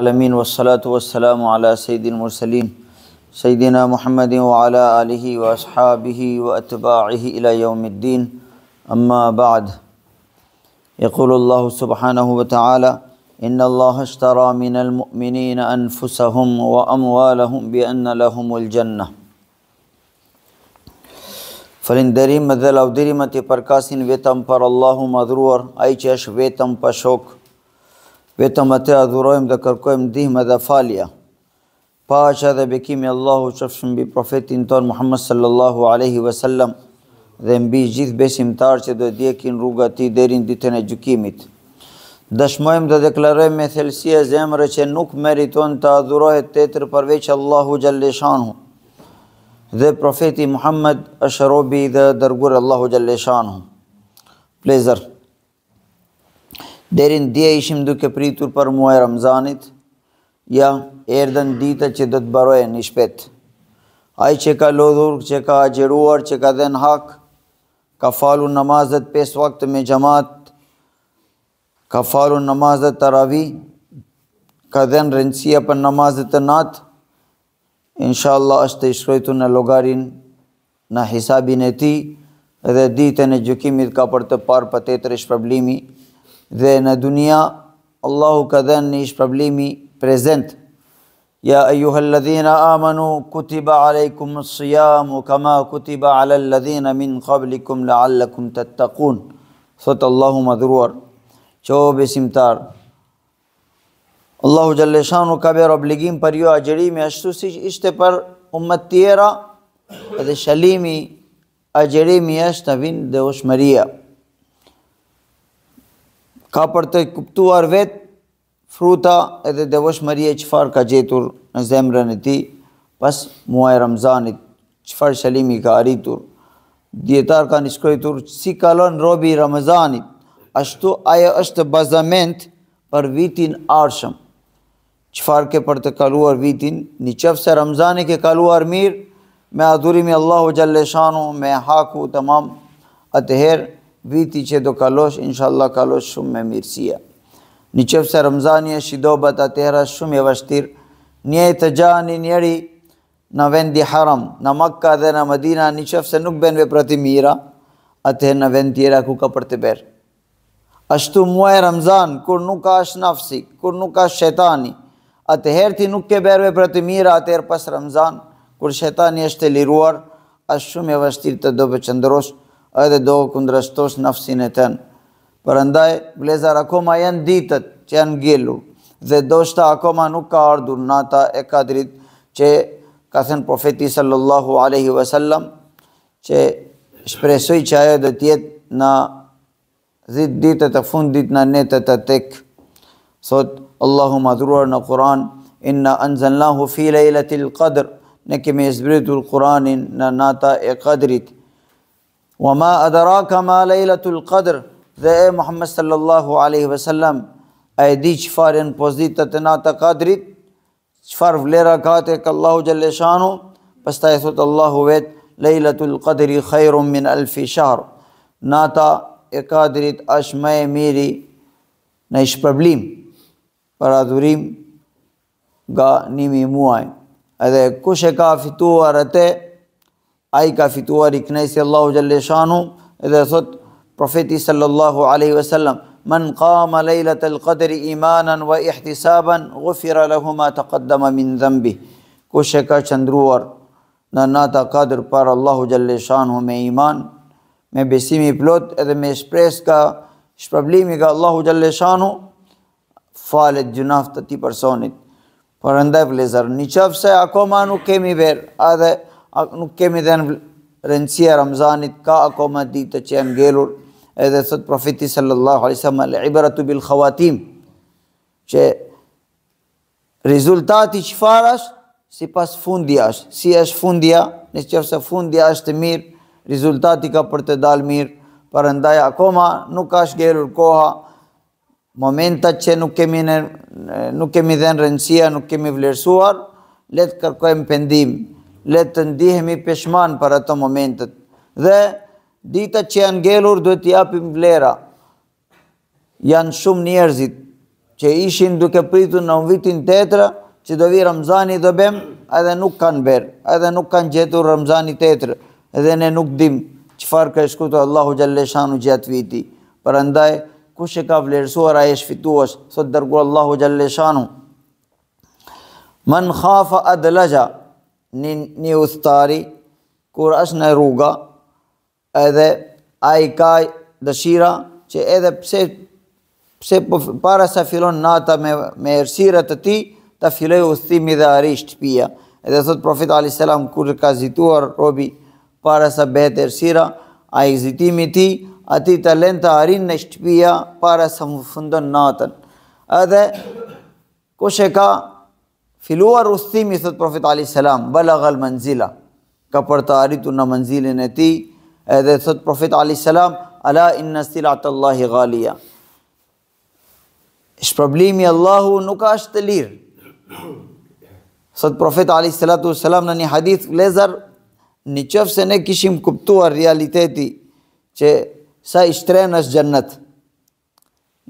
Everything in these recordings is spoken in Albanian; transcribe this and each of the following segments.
علمین وصلاۃ والسلام علی سید المرسلین سیدنا محمد وعلی علیہ و اصحابہ و اطباعہ یوم الدین اما بعد یقول اللہ سبحانہ و تعالی ان اللہ اشترى من المؤمنین انفسهم واموالهم بان لهم الجنہ فلندری مدل او دریمت پرکاسین ویتم پر اللہ مذرور ایچش ویتم پشوک vetëm atë adhurojmë dhe kërkojmë ndihmë dhe falje. Paqja dhe bekimi Allahu qofshin mbi profetin ton Muhammed sallallahu alaihi wasallam dhe mbi gjithë besimtarë që do të djekin rruga ti tij deri në ditën e gjykimit. Dëshmojmë dhe deklarojmë me thelsi e zemrë që nuk meriton të adhurohet tjetër përveç Allahu xhalleshanu. Dhe profeti Muhammed është robi dhe dërgurë Allahu xhalleshanu. Pleasure. Derin dje ishim duke pritur për muaj Ramzanit, ja, erdhen dita që do të barojen një shpet. Ai që ka lodhur, që ka agjeruar, që ka dhen hak, ka falu namazet pesë vakte me gjamat, ka falu namazet të ravi, ka dhen rëndësia për namazet të nat, inshallah është të ishkrojtu në logarin në hisabin e ti, edhe ditën e gjukimit ka për të parë për të të të dhe në dunja, Allahu ka dhenë në ishtë problemi prezent. Ja e juhe lëdhina amanu, kutiba aleikum së kama kutiba ale lëdhina min qablikum, la allekum të të kunë. Sotë Allahu madruar. Qo besimtar. Allahu qalleshonu ka be rob ligin, par jo ajerimi ashtusish, ishte par umët tjera, edhe shalimi ajerimi ashtavin, dhe ush Maria ka për të kuptuar vetë fruta edhe dhe vëshë mërje qëfar ka gjetur në zemrën e ti, pas muaj Ramzanit, qëfar shalimi ka arritur, djetar ka një shkrojtur, si kalon robi Ramzanit, ashtu aja është bazament për vitin arshëm, qëfar ke për të kaluar vitin, një qëfë se Ramzani ke kaluar mirë, me adhurimi Allahu Gjallëshanu, me haku të mamë, atëherë, viti që do kalosh, inshallah kalosh shumë me mirësia. Një qëfë se Ramzani e shidobat atëhera shumë e vashtir, një e të gjani njeri në vendi haram, në Makka dhe në Madina, një qëfë se nuk benve prati mira, atëhe në vend tjera ku ka për të berë. Ashtu muaj Ramzan, kur nuk ka ashtë nafsi, kur nuk ka shetani, atëherë ti nuk ke berve për të mira, atëherë pas Ramzan, kur shetani është të liruar, ashtë shumë e vashtirë të dobe qëndërosh, edhe do këndrështosh nafsin e ten. Për ndaj, vlezar akoma janë ditët që janë gjellur, dhe do shta akoma nuk ka ardhur nata e kadrit që ka thënë profeti sallallahu aleyhi vesallam, që shpresoj që ajo dhe tjetë në dhitë ditët e fundit në netët e tekë. Sot, Allahu madhruar në Kur'an, inna anzallahu fi lejlatil qadr, ne kemi e zbritur Kur'anin në nata e kadrit, wa ma adaraka ma lejlatul qadr, dhe e Muhammed sallallahu aleyhi ve sellem, a e di që farin pozitë të që farë vlera ka të këllahu gjëllëshanu, pas e thotë Allahu vetë, lejlatul qadri khajrum min alfi shahru, nata e qadrit është me e miri në ishpërblim, për adhurim nga nimi muaj. Edhe kush e ka fituar atë, a i ka fituar i knesi Allahu Jalleshanu, edhe thot profeti sallallahu aleyhi ve sellem Men kama lejlat el qadri imanan wa ihtisaban gufira lahuma ma qaddama min dhambi Kushe ka qëndruar në nata qadr par Allahu Jalleshanu me iman me besimi plot edhe me shpres ka shpërblimi ka Allahu Gjelleshanu falet gjunaft të ti personit për ndaj vlezër një qëfë se akoma nuk kemi verë adhe nuk kemi dhe në rëndësia Ramzanit, ka akoma ditë që janë gjelur, edhe thëtë profeti sallallahu alai sallam, le ibaratu bil khawatim, që rezultati që farash, si pas fundja është, si është fundja, nështë që fëse fundja është mirë, rezultati ka për të dalë mirë, për ndaj akoma nuk është gjelur koha, momentat që nuk kemi, nuk kemi dhe në rëndësia, nuk kemi vlerësuar, letë kërkojmë pendimë, le të ndihemi pëshman për ato momentet. Dhe dita që janë gelur duhet të japim vlera. Janë shumë njerëzit që ishin duke pritu në vitin të etra, që do vi Ramzani dhe bem, edhe nuk kanë ber edhe nuk kanë gjetur Ramzani të etrë, edhe ne nuk dim farë ka shkutu Allahu Gjalleshanu gjatë viti. Për ndaj, kush e ka vlerësuar a e shfituash, thot dërgu Allahu Gjalleshanu. Man khafa adë lëgja, një, një ustari, kur është në rruga, edhe a i ka dëshira, që edhe pse, pse po para sa filon nata me, me ersire të ti, të filoj ustimi dhe ari pia. Edhe thot profet Ali kur ka zituar robi para sa behet ersira, a i zitimi ti, ati të lenë të arin në shtëpia para sa më fundon natën. Edhe, kush e ka Filuar rusthimi, thëtë Profet A.S. Bala gëllë manzila, ka për të aritu në manzilin e ti, edhe thëtë Profet A.S. Ala inna stilat të Allahi ghalia. Shë problemi Allahu nuk ashtë të lirë. Thëtë Profet A.S. në një hadith lezer, një qëfë se ne kishim kuptuar realiteti që sa i shtrenë është gjennët.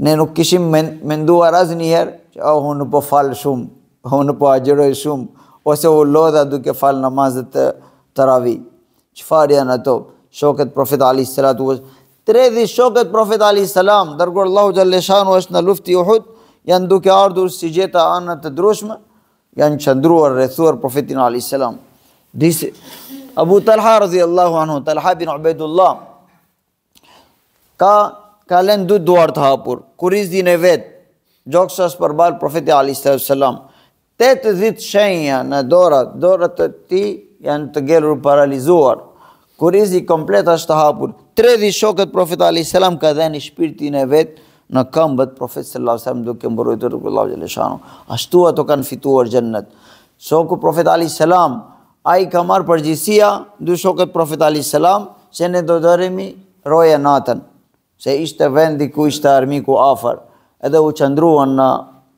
Ne nuk kishim menduar azë njëherë, që ahu në po falë shumë unë po agjeroj shumë, ose u lodha duke falë namazet të të ravi. Që farë janë ato, shokët Profet Ali Sallat u është, shokët Profet Ali Sallam, dërgur Allahu Gjallishanu është në lufti i uhut, janë duke ardhur si gjeta anët të drushme, janë qëndruar, rrethuar Profetin Ali Salam. Disi, Abu Talha rëzhi Allahu anhu, Talha bin Ubedullah, ka kalen du duartë hapur, kur izdi në vetë, gjokësas për balë Profetit Ali Salam, Tete dhitë shenja në dorat, dorat të ti janë të gjerur paralizuar. Kur izi komplet ashtë të hapur, tre shokët Profet A.S. ka dhe një shpirtin e vetë në këmbët Profet Selam duke më bërujtë rrëku Allah Gjeleshanu. Ashtu ato kanë fituar gjennet. Shokët Profet A.S. a i ka marë përgjithsia, du shokët Profet A.S. që ne do dërimi roje natën, që ishte vendi ku ishte armiku afer, edhe u qëndruan në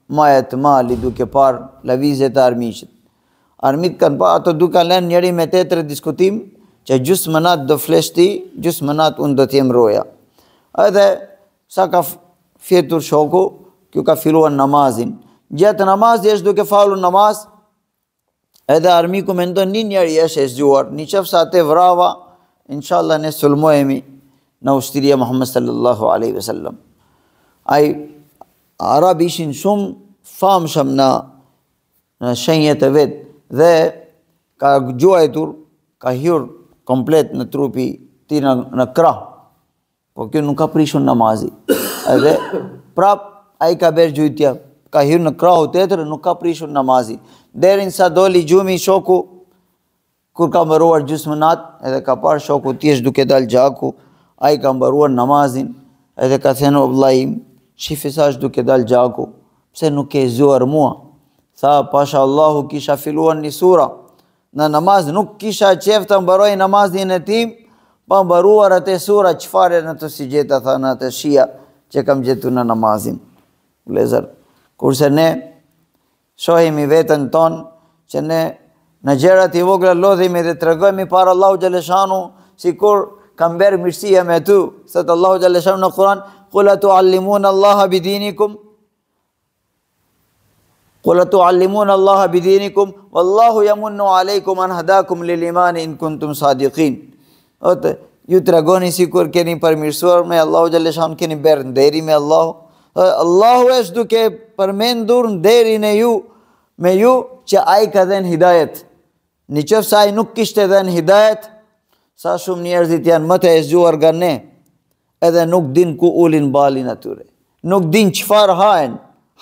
maja të mali duke par lavizet të armishit. Armit kanë pa, ato duke alen njeri me të tëre diskutim, që gjusë mënat do fleshti, gjusë mënat unë do t'jem roja. edhe, sa ka fjetur shoku, kjo ka filuan namazin. Gjetë namaz, është duke falu namaz, edhe armiku ku me ndonë një njerë jesh e zhuar, një qëfë sa te vrava, inshallah ne sulmojemi në ushtiria Muhammed sallallahu aleyhi ve sellem. Ai Arab ishin shumë famshëm në në shenjët e vetë dhe ka gjuajtur ka hyrë komplet në trupi ti në kra po kjo nuk ka prishur namazi edhe prap a i ka berë gjujtja ka hyrë në kra të etër nuk ka prishur namazi derin sa doli gjumi shoku kur ka mëruar gjusë më natë edhe ka parë shoku tjesh duke dalë gjaku a i ka mëruar namazin edhe ka thenë oblajim shifi sa është duke dalë gjaku, pse nuk ke zuar mua. Tha, pasha Allahu kisha filuan një sura, në namaz nuk kisha qef të mbaroj namazin e tim, pa mbaruar atë sura që fare në të si gjeta, tha në atë shia që kam jetu në namazin. Lezer, kurse ne shohim i vetën ton, që ne në gjerat i vogla lodhimi dhe të regojmi para Allahu Gjeleshanu, si kur kam berë mirësia me tu, sëtë Allahu Gjeleshanu në Kuran, Kula allimun allaha bidinikum Kula tu allimun allaha bidinikum Wallahu jamunnu aleikum an hadakum lil imani in kuntum sadiqin Ote, ju të regoni si kur keni përmirësuar me Allahu shan keni berë nderi me Allahu Allahu es duke përmendur nderi në ju me ju që ai ka dhe hidajet Në qëfë nuk kishte dhe hidajet sa shumë njerëzit janë më të e nga ne edhe nuk din ku ulin balin atyre. Nuk din që hajen,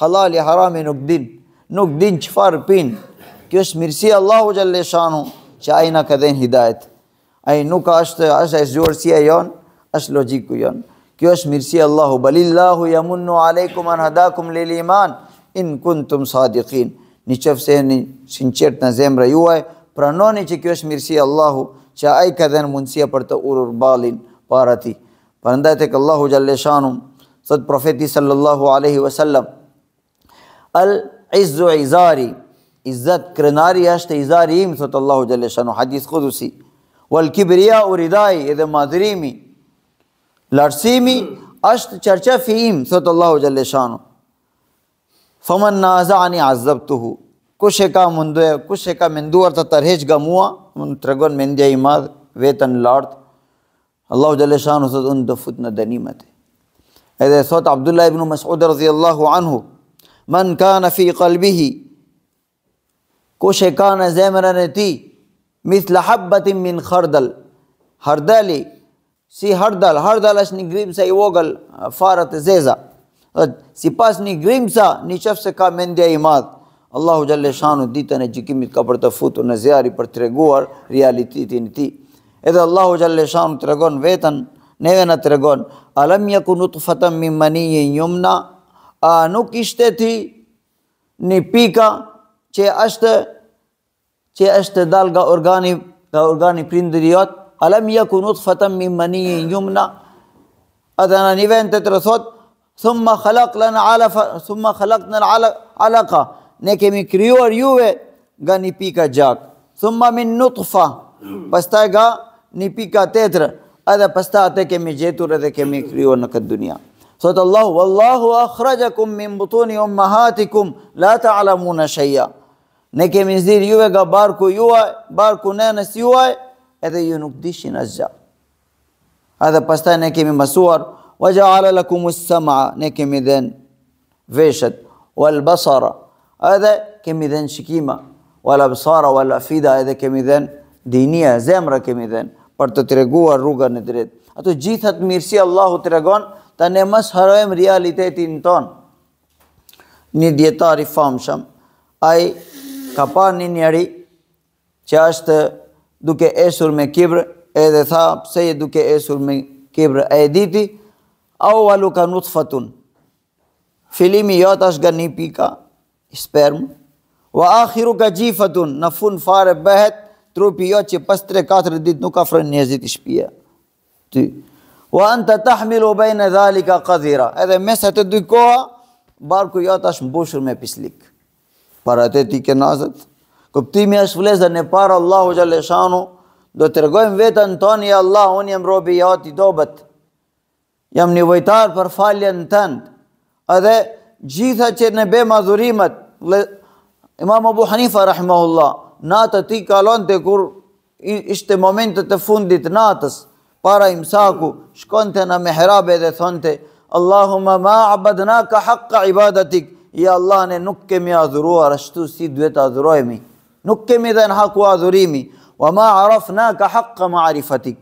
halali harami nuk din, nuk din që pin. Kjo është mirësi Allahu Gjalleshanu që ajna këdhen hidajt. Aj nuk është është e zhjurësia jon, është logiku jon. Kjo është mirësi Allahu, balillahu jamunnu aleikum an hadakum lil iman, in kuntum sadiqin. Një qëfë se një sinqert në zemrë juaj, pranoni që kjo është mirësi Allahu, që ajka dhe mundësia për të urur balin para ti. فرندہ تک اللہ جل شان صد پروفیتی صلی اللہ علیہ وسلم العز و عزاری عزت کرناری اشت ایم صد اللہ جل شان حدیث خود اسی والکبریاء و ردائی اذا مادریمی لرسیمی اشت چرچا ایم صد اللہ جل شان فمن نازعنی کشے کا عذبتہو කුෂේකා මුන්දුවේ කුෂේකා මින්දුවර්ත තරහෙජ් ගමුවා من ترگون مندیا ایماد ویتن لارت الله جل شانه ست ان دفتنا دنيمته هذا صوت عبد الله بن مسعود رضي الله عنه من كان في قلبه كوشي كان نتي مثل حبة من خردل هردالي سي هردل هردل اش نجريم سي وغل فارت زيزا سي باس نجريم سا نشف سكا من دي ايماد الله جل شانه ديتا نجي كمي كبرت فوتو نزياري پر ترغوار رياليتي تي نتي edhe Allahu Gjallëshanu të regon vetën, neve në të regon, alam jeku në të fatëm mi mani një njëmna, a nuk ishte ti një pika që është që është dal nga organi nga organi prindëriot, alam jeku në të fatëm mi mani një njëmna, edhe në një vend të të rëthot, thumma khalak në alafa, khalak alaka, ne kemi kryuar juve nga një pika gjak, thumma min nutfa, pas taj ga një pika tetër, edhe pësta atë kemi gjetur edhe kemi kryo në këtë dunia. Thotë Allahu, Allahu akhrajakum min mbutoni o mahatikum, la ta alamu në shëja. Ne kemi nëzirë juve nga barku juaj, barku nënës juaj, edhe ju nuk dishin asë gjatë. Edhe pastaj ne kemi mësuar, wa gjaala lakumu së sama, ne kemi dhenë veshët, wal basara, edhe kemi dhenë shikima, wa la basara, wa fida, edhe kemi dhenë dinia, zemra kemi dhenë për të të reguar rruga në drejt. Ato gjithat mirësi Allahu të regon, ta ne mas harojmë realitetin ton. Një djetari famësham, a i ka pa një njëri, që ashtë duke esur me kibër, edhe tha pëse e duke esur me kibër, a e diti, a u alu ka nuk fatun. Filimi jota ashtë një pika, i spermë, wa akhiru ka gjifatun, në fun fare bëhet, trupi jo që pas 3-4 dit nuk afrën njëzit i shpia. Ty. Wa anë të tahmilu bejnë e dhalika kadhira. Edhe mes e dy koha, barku jo të është mbushur me pislik. Para të ti ke nazët. Këptimi është vlezën e para Allahu Gjaleshanu, do të rëgojmë vetën tonë, Allah, unë jam robi ja ti dobet. Jam një vojtar për faljen të tëndë. Edhe gjitha që në be madhurimet, Imam Abu Hanifa, rahimahullah, natë ti kalon të kur ishte momentet të fundit natës, para imsaku, shkon të në mehrabe dhe thonë të, Allahumma ma abadna ka haqqa ibadatik, i Allah ne nuk kemi adhuruar, ashtu si duhet adhurojmi, nuk kemi dhe në haku adhurimi, wa ma arafna ka haqqa ma arifatik,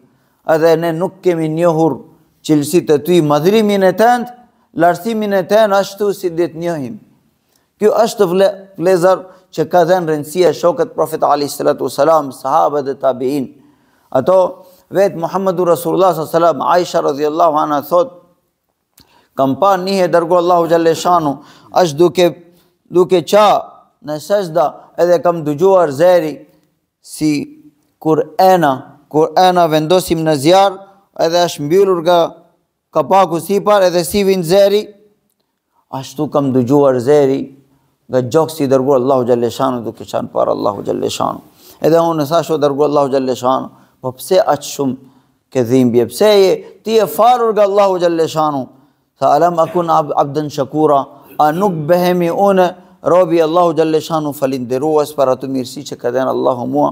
edhe ne nuk kemi njohur qëllësit të tuj madhrimin e tënd, lartimin e tënd, ashtu si duhet njohim. Kjo është të vlezar, që ka dhenë rëndësia shokët Profet A.S. sahabët dhe tabiin. Ato vetë Muhammedur Rasulullah s.s. Aisha rëzhjallahu anë thot, kam pa njëhe dërgu Allahu Gjalleshanu, është duke qa në sëshda edhe kam dëgjuar zeri si kur ena, kur ena vendosim në zjarë edhe është mbjullur ka kapaku si par edhe si vind zeri, është tu kam dëgjuar zeri nga gjokës i Allahu Gjalleshanu duke qanë par Allahu Gjalleshanu. Edhe unë në thashu Allahu Gjalleshanu, po pse aqë shumë ke dhimbje, pse e ti e farur nga Allahu Gjalleshanu, sa alam akun ab, abdën shakura, a nuk behemi une, robi Allahu Gjalleshanu falinderuas para të mirësi që këdhen Allahu mua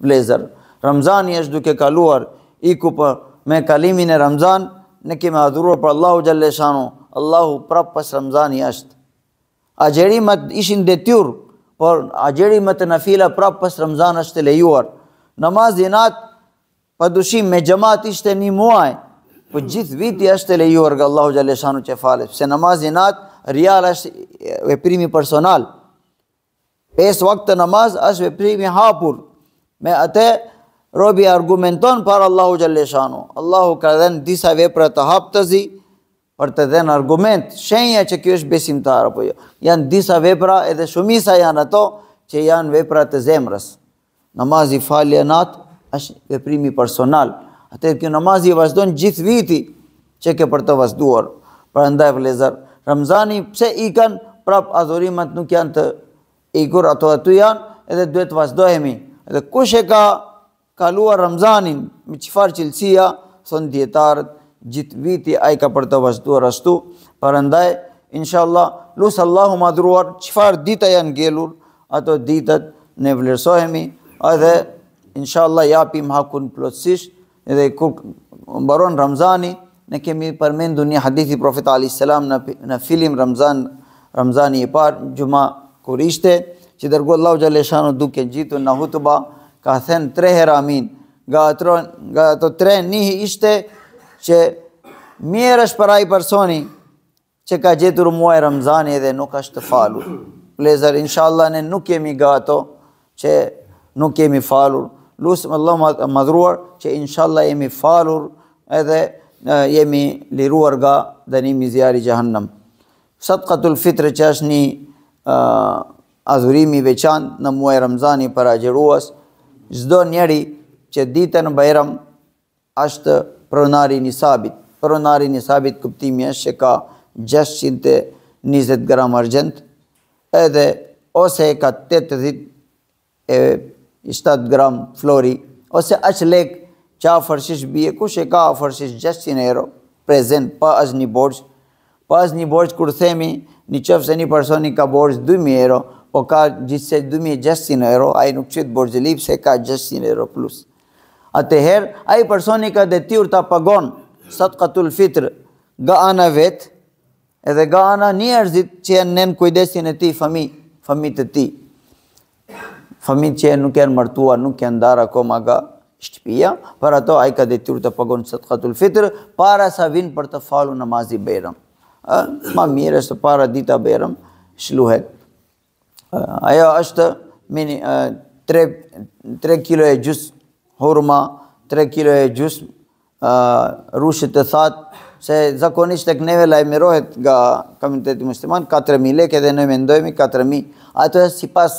vlezër. Ramzani është duke kaluar, i ku për po, me kalimin e Ramzan, ne kemi adhuruar për Allahu Gjalleshanu, Allahu prapë pas Ramzani asht agjerimet ishin detyr, por agjerimet e në fila prapë pas Ramzan është të lejuar. Namaz i natë, pa dushim me gjemat ishte një muaj, për po gjithë viti është të lejuar nga Allahu Gjaleshanu që falet, se namaz i natë, rial është veprimi personal. Pes vakt të namaz është veprimi hapur, me atë robi argumenton par Allahu Gjaleshanu. Allahu ka dhenë disa vepre të hapë të zi, për të dhenë argument, shenja që kjo është besimtar apo jo. Janë disa vepra edhe shumisa janë ato që janë vepra të zemrës. Namazi falja natë është veprimi personal. Atë kjo namazi i vazhdojnë gjithë viti që ke për të vazhduar. Pra ndaj vlezar, Ramzani pse i kanë prap adhurimet nuk janë të ikur ato aty janë edhe duhet të vazhdohemi. Edhe kush e ka kaluar Ramzanin me çfarë cilësia, thon dietarët, gjithë viti a i ka për të vazhduar ashtu, për ndaj, inshallah, lusë Allahu madruar, qëfar dita janë gjelur, ato ditët ne vlerësohemi, edhe, inshallah, japim hakun plotësish, edhe kur mbaron Ramzani, ne kemi përmendu një hadithi Profet A.S. në film Ramzani i parë, gjuma kur ishte, që dërgu Allahu Gjaleshanu duke gjithu në hutuba, ka thënë treher amin nga ato tre njëhi ishte, që mirë është për ai personi që ka gjetur muaj Ramazani dhe nuk është të falur. Lezër, inshallah ne nuk kemi gato që nuk kemi falur. Lusëm Allah madhruar që inshallah jemi falur edhe jemi liruar nga dënimi zjarë i gjahannam. Sadqatul fitre që është një uh, adhurimi veçan në muaj Ramazani për agjeruas, zdo njeri që ditën e Bayram është pronari një sabit. Pronari një sabit këptimi është që ka 620 gram argent, edhe ose e ka 87 gram flori, ose është lek që a fërshish bje, kush e ka a fërshish 600 euro, prezent pa është një borç, pa është një borç kërë themi një qëfë se një personi ka borç 2.000 euro, po ka gjithse 2.600 euro, a i nuk qëtë borç lipë se ka 600 euro plusë. Atëherë, a i personi ka detyur të pagon sadqatul fitr ga ana vetë edhe ga ana njerëzit që janë nën kujdesin e ti, fami, fami e ti. Fami që nuk janë mërtuar, nuk janë darë akoma ga shtëpia, për ato a i ka detyur të pagon sadqatul fitr, para sa vinë për të falu namazi berëm. Ma mirë është para dita bayram shluhet. Ajo është mini, 3 3 kilo e gjusë hurma, 3 kilo e gjusë, rushit të thatë, se zakonisht e këneve lajmirohet nga komiteti musliman, 4.000 leke dhe në mendojmi 4.000, ato e si pas,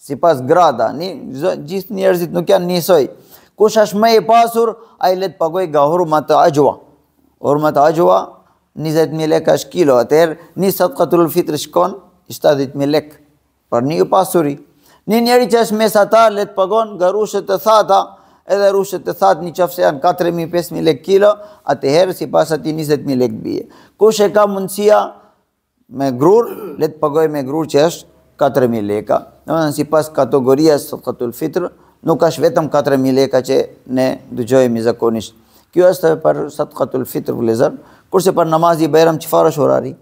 si pas grada, një gjithë njerëzit nuk janë njësoj, kush është me e pasur, a i letë pagoj nga hurma të ajua, hurma të ajua, 20.000 leke është kilo, atëherë një sot këtë fitrë shkon, 70.000 leke, për një pasuri, një njeri që është mesatar, letë pagon nga të thata, edhe rushet të thatë një qafse janë 4.000-5.000 lek kilo, atë herë si pas ati 20.000 lek bje. Kushe ka mundësia me grur, letë pagoj me grur që është 4.000 leka. Në më dhe pas kategoria së këtul fitrë, nuk është vetëm 4.000 leka që ne dëgjojmë i zakonishtë. Kjo është për së të këtul fitrë vë kurse për namazi i bëjëram që farë është horari.